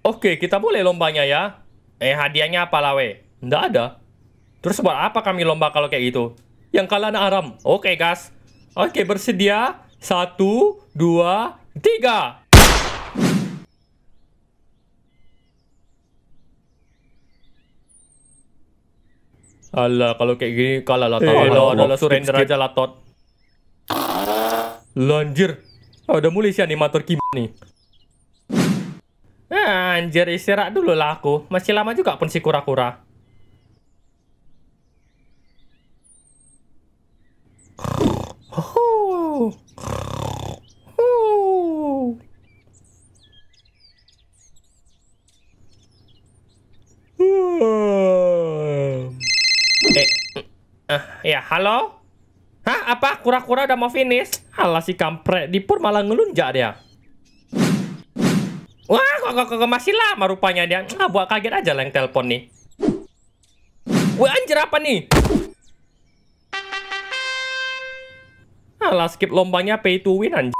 Oke, kita boleh lombanya ya. Eh, hadiahnya apa lah, weh? Nggak ada. Terus buat apa kami lomba kalau kayak gitu? Yang kalah anak aram. Oke, gas. Oke, bersedia. Satu, dua, tiga. Alah, kalau kayak gini kalah lah. Eh, lo adalah surrender aja lah, Tot. Lanjir. Oh, udah mulai sih animator Kim nih. Anjir, istirahat dulu lah aku. Masih lama juga pun si kura-kura. Eh, ah ya halo? Hah, apa? Kura-kura udah mau finish? Alah si kampret, dipur malah ngelunjak dia. Wah, kok, kok, kok masih lama rupanya dia. buat kaget aja lah yang telepon nih. Wah, anjir apa nih? Alah, skip lombanya pay to win anjir.